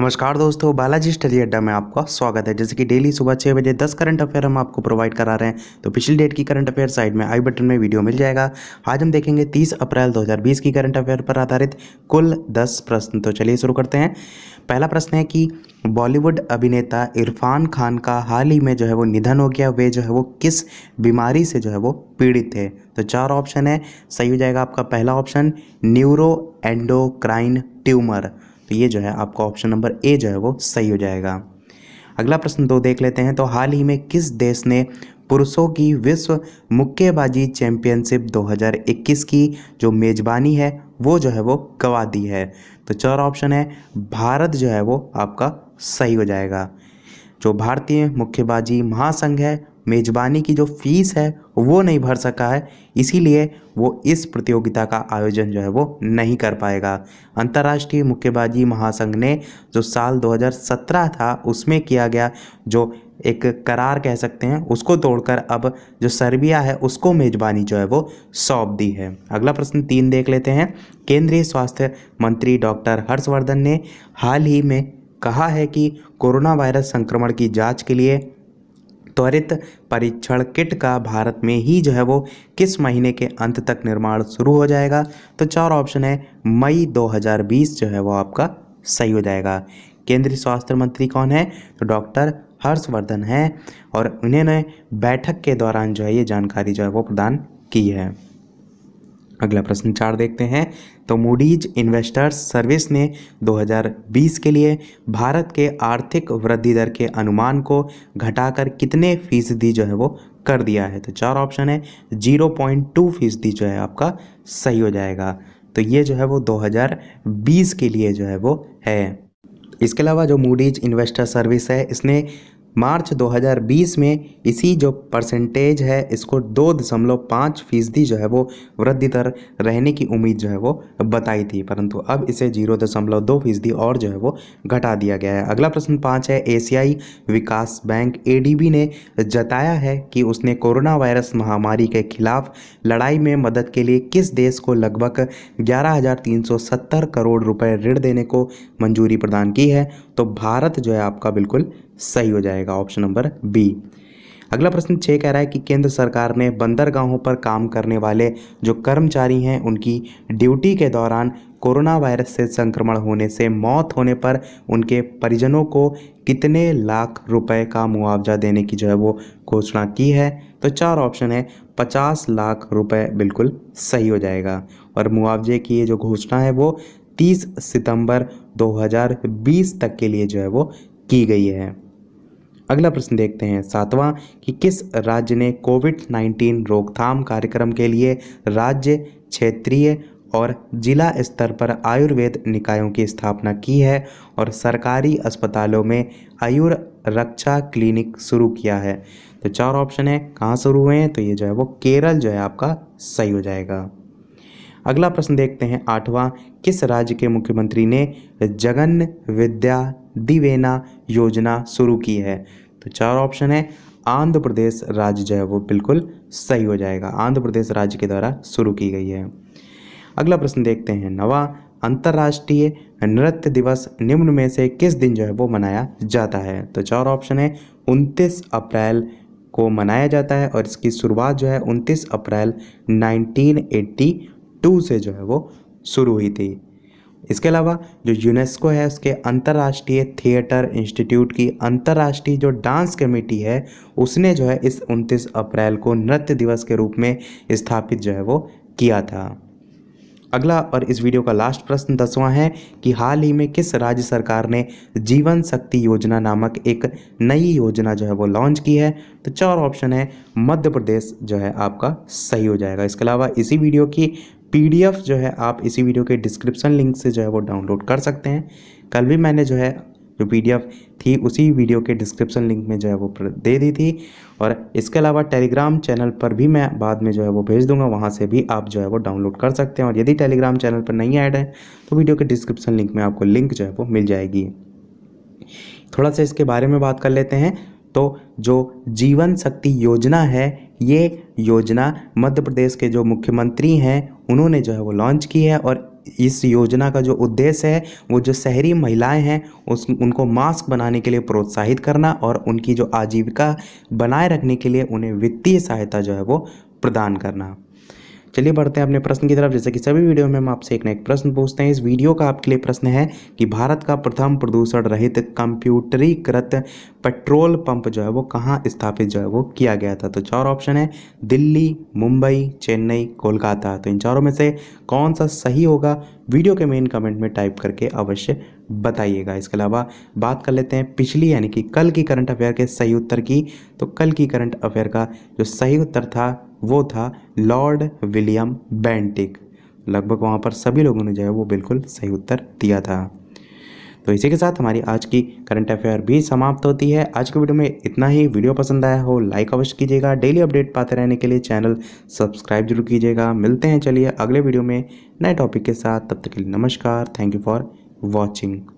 नमस्कार दोस्तों बालाजी स्टडी अड्डा में आपका स्वागत है जैसे कि डेली सुबह छः बजे दस करंट अफेयर हम आपको प्रोवाइड करा रहे हैं तो पिछली डेट की करंट अफेयर साइड में आई बटन में वीडियो मिल जाएगा आज हम देखेंगे 30 अप्रैल 2020 की करंट अफेयर पर आधारित कुल 10 प्रश्न तो चलिए शुरू करते हैं पहला प्रश्न है कि बॉलीवुड अभिनेता इरफान खान का हाल ही में जो है वो निधन हो गया वे जो है वो किस बीमारी से जो है वो पीड़ित थे तो चार ऑप्शन है सही हो जाएगा आपका पहला ऑप्शन न्यूरो एंडोक्राइन ट्यूमर तो ये जो है आपका ऑप्शन नंबर ए जो है वो सही हो जाएगा अगला प्रश्न दो देख लेते हैं तो हाल ही में किस देश ने पुरुषों की विश्व मुक्केबाजी चैंपियनशिप 2021 की जो मेज़बानी है वो जो है वो गवा दी है तो चार ऑप्शन है भारत जो है वो आपका सही हो जाएगा जो भारतीय मुक्केबाजी महासंघ है मेज़बानी की जो फीस है वो नहीं भर सका है इसीलिए वो इस प्रतियोगिता का आयोजन जो है वो नहीं कर पाएगा अंतर्राष्ट्रीय मुक्केबाजी महासंघ ने जो साल 2017 था उसमें किया गया जो एक करार कह सकते हैं उसको तोड़कर अब जो सर्बिया है उसको मेज़बानी जो है वो सौंप दी है अगला प्रश्न तीन देख लेते हैं केंद्रीय स्वास्थ्य मंत्री डॉक्टर हर्षवर्धन ने हाल ही में कहा है कि कोरोना वायरस संक्रमण की जांच के लिए त्वरित परीक्षण किट का भारत में ही जो है वो किस महीने के अंत तक निर्माण शुरू हो जाएगा तो चार ऑप्शन है मई 2020 जो है वो आपका सही हो जाएगा केंद्रीय स्वास्थ्य मंत्री कौन है तो डॉक्टर हर्षवर्धन हैं और उन्होंने बैठक के दौरान जो है ये जानकारी जो है वो प्रदान की है अगला प्रश्न चार देखते हैं तो मूडीज इन्वेस्टर्स सर्विस ने 2020 के लिए भारत के आर्थिक वृद्धि दर के अनुमान को घटाकर कितने फीसदी जो है वो कर दिया है तो चार ऑप्शन है 0.2 फीसदी जो है आपका सही हो जाएगा तो ये जो है वो 2020 के लिए जो है वो है इसके अलावा जो मूडीज इन्वेस्टर सर्विस है इसने मार्च 2020 में इसी जो परसेंटेज है इसको दो दशमलव पाँच फीसदी जो है वो वृद्धि दर रहने की उम्मीद जो है वो बताई थी परंतु अब इसे जीरो दशमलव दो फीसदी और जो है वो घटा दिया गया है अगला प्रश्न पाँच है एशियाई विकास बैंक ए ने जताया है कि उसने कोरोना वायरस महामारी के खिलाफ लड़ाई में मदद के लिए किस देश को लगभग ग्यारह करोड़ रुपये ऋण देने को मंजूरी प्रदान की है तो भारत जो है आपका बिल्कुल सही हो जाएगा ऑप्शन नंबर बी अगला प्रश्न छः कह रहा है कि केंद्र सरकार ने बंदरगाहों पर काम करने वाले जो कर्मचारी हैं उनकी ड्यूटी के दौरान कोरोना वायरस से संक्रमण होने से मौत होने पर उनके परिजनों को कितने लाख रुपए का मुआवजा देने की जो है वो घोषणा की है तो चार ऑप्शन है पचास लाख रुपए बिल्कुल सही हो जाएगा और मुआवजे की ये जो घोषणा है वो तीस सितंबर दो तक के लिए जो है वो की गई है अगला प्रश्न देखते हैं सातवां कि किस राज्य ने कोविड नाइन्टीन रोकथाम कार्यक्रम के लिए राज्य क्षेत्रीय और जिला स्तर पर आयुर्वेद निकायों की स्थापना की है और सरकारी अस्पतालों में आयुर रक्षा क्लिनिक शुरू किया है तो चार ऑप्शन है कहाँ शुरू हुए हैं तो ये जो है वो केरल जो है आपका सही हो जाएगा अगला प्रश्न देखते हैं आठवां किस राज्य के मुख्यमंत्री ने जगन विद्या दिवेना योजना शुरू की है तो चार ऑप्शन है आंध्र प्रदेश राज्य जो है वो बिल्कुल सही हो जाएगा आंध्र प्रदेश राज्य के द्वारा शुरू की गई है अगला प्रश्न देखते हैं नवा अंतर्राष्ट्रीय नृत्य दिवस निम्न में से किस दिन जो है वो मनाया जाता है तो चार ऑप्शन है उनतीस अप्रैल को मनाया जाता है और इसकी शुरुआत जो है उनतीस अप्रैल 1980 टू से जो है वो शुरू हुई थी इसके अलावा जो यूनेस्को है उसके अंतर्राष्ट्रीय थिएटर इंस्टीट्यूट की अंतर्राष्ट्रीय जो डांस कमेटी है उसने जो है इस 29 अप्रैल को नृत्य दिवस के रूप में स्थापित जो है वो किया था अगला और इस वीडियो का लास्ट प्रश्न दसवां है कि हाल ही में किस राज्य सरकार ने जीवन शक्ति योजना नामक एक नई योजना जो है वो लॉन्च की है तो चार ऑप्शन है मध्य प्रदेश जो है आपका सही हो जाएगा इसके अलावा इसी वीडियो की पीडीएफ जो है आप इसी वीडियो के डिस्क्रिप्शन लिंक से जो है वो डाउनलोड कर सकते हैं कल भी मैंने जो है जो पीडीएफ थी उसी वीडियो के डिस्क्रिप्शन लिंक में जो है वो दे दी थी और इसके अलावा टेलीग्राम चैनल पर भी मैं बाद में जो है वो भेज दूंगा वहाँ से भी आप जो है वो डाउनलोड कर सकते हैं और यदि टेलीग्राम चैनल पर नहीं ऐड है तो वीडियो के डिस्क्रिप्शन लिंक में आपको लिंक जो है वो मिल जाएगी थोड़ा सा इसके बारे में बात कर लेते हैं तो जो जीवन शक्ति योजना है ये योजना मध्य प्रदेश के जो मुख्यमंत्री हैं उन्होंने जो है वो लॉन्च की है और इस योजना का जो उद्देश्य है वो जो शहरी महिलाएं हैं उस उनको मास्क बनाने के लिए प्रोत्साहित करना और उनकी जो आजीविका बनाए रखने के लिए उन्हें वित्तीय सहायता जो है वो प्रदान करना चलिए बढ़ते हैं अपने प्रश्न की तरफ जैसे कि सभी वीडियो में हम आपसे एक ना एक प्रश्न पूछते हैं इस वीडियो का आपके लिए प्रश्न है कि भारत का प्रथम प्रदूषण रहित कंप्यूटरीकृत पेट्रोल पंप जो है वो कहाँ स्थापित जो है वो किया गया था तो चार ऑप्शन है दिल्ली मुंबई चेन्नई कोलकाता तो इन चारों में से कौन सा सही होगा वीडियो के मेन कमेंट में टाइप करके अवश्य बताइएगा इसके अलावा बात कर लेते हैं पिछली यानी कि कल की करंट अफेयर के सही उत्तर की तो कल की करंट अफेयर का जो सही उत्तर था वो था लॉर्ड विलियम बेंटिक लगभग वहाँ पर सभी लोगों ने जो है वो बिल्कुल सही उत्तर दिया था तो इसी के साथ हमारी आज की करंट अफेयर भी समाप्त होती है आज के वीडियो में इतना ही वीडियो पसंद आया हो लाइक अवश्य कीजिएगा डेली अपडेट पाते रहने के लिए चैनल सब्सक्राइब जरूर कीजिएगा मिलते हैं चलिए अगले वीडियो में नए टॉपिक के साथ तब तक के लिए नमस्कार थैंक यू फॉर वॉचिंग